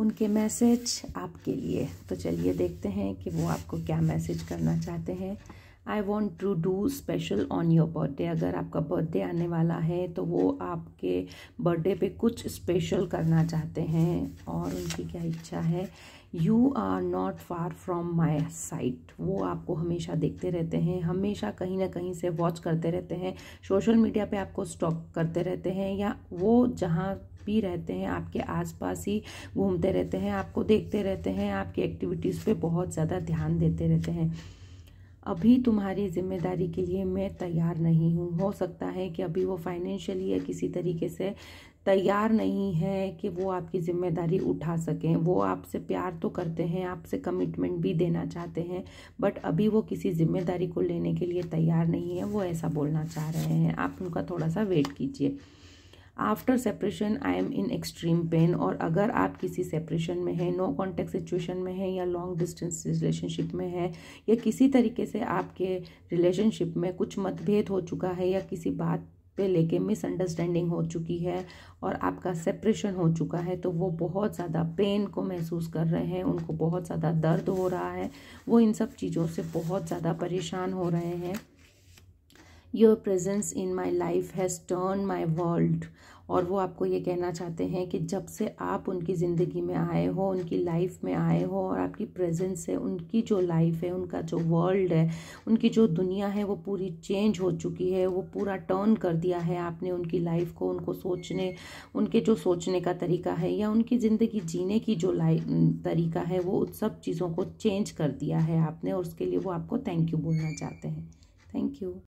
उनके मैसेज आपके लिए तो चलिए देखते हैं कि वो आपको क्या मैसेज करना चाहते हैं I want to do special on your birthday अगर आपका बर्थडे आने वाला है तो वो आपके बर्थडे पे कुछ स्पेशल करना चाहते हैं और उनकी क्या इच्छा है you are not far from my sight वो आपको हमेशा देखते रहते हैं हमेशा कहीं ना कहीं से वॉच करते रहते हैं सोशल मीडिया पे आपको स्टॉक करते रहते हैं या वो जहाँ भी रहते हैं आपके आसपास ही घूमते रहते हैं आपको देखते रहते हैं आपकी एक्टिविटीज़ पे बहुत ज़्यादा ध्यान देते रहते हैं अभी तुम्हारी ज़िम्मेदारी के लिए मैं तैयार नहीं हूँ हो सकता है कि अभी वो फाइनेंशियली या किसी तरीके से तैयार नहीं है कि वो आपकी ज़िम्मेदारी उठा सकें वो आपसे प्यार तो करते हैं आपसे कमिटमेंट भी देना चाहते हैं बट अभी वो किसी ज़िम्मेदारी को लेने के लिए तैयार नहीं है वो ऐसा बोलना चाह रहे हैं आप उनका थोड़ा सा वेट कीजिए after separation I am in extreme pain और अगर आप किसी सेपरेशन में हैं नो कॉन्टेक्ट सिचुएशन में हैं या लॉन्ग डिस्टेंस रिलेशनशिप में हैं या किसी तरीके से आपके रिलेशनशिप में कुछ मतभेद हो चुका है या किसी बात पे लेके मिसअंडरस्टैंडिंग हो चुकी है और आपका सेपरेशन हो चुका है तो वो बहुत ज़्यादा पेन को महसूस कर रहे हैं उनको बहुत ज़्यादा दर्द हो रहा है वो इन सब चीज़ों से बहुत ज़्यादा परेशान हो रहे हैं your presence in my life has turn my world और वो आपको ये कहना चाहते हैं कि जब से आप उनकी ज़िंदगी में आए हो उनकी लाइफ में आए हो और आपकी प्रेजेंस है उनकी जो लाइफ है उनका जो वर्ल्ड है उनकी जो दुनिया है वो पूरी चेंज हो चुकी है वो पूरा टर्न कर दिया है आपने उनकी लाइफ को उनको सोचने उनके जो सोचने का तरीका है या उनकी ज़िंदगी जीने की जो लाइफ तरीका है वो उन सब चीज़ों को चेंज कर दिया है आपने और उसके लिए वो आपको थैंक यू बोलना चाहते हैं थैंक यू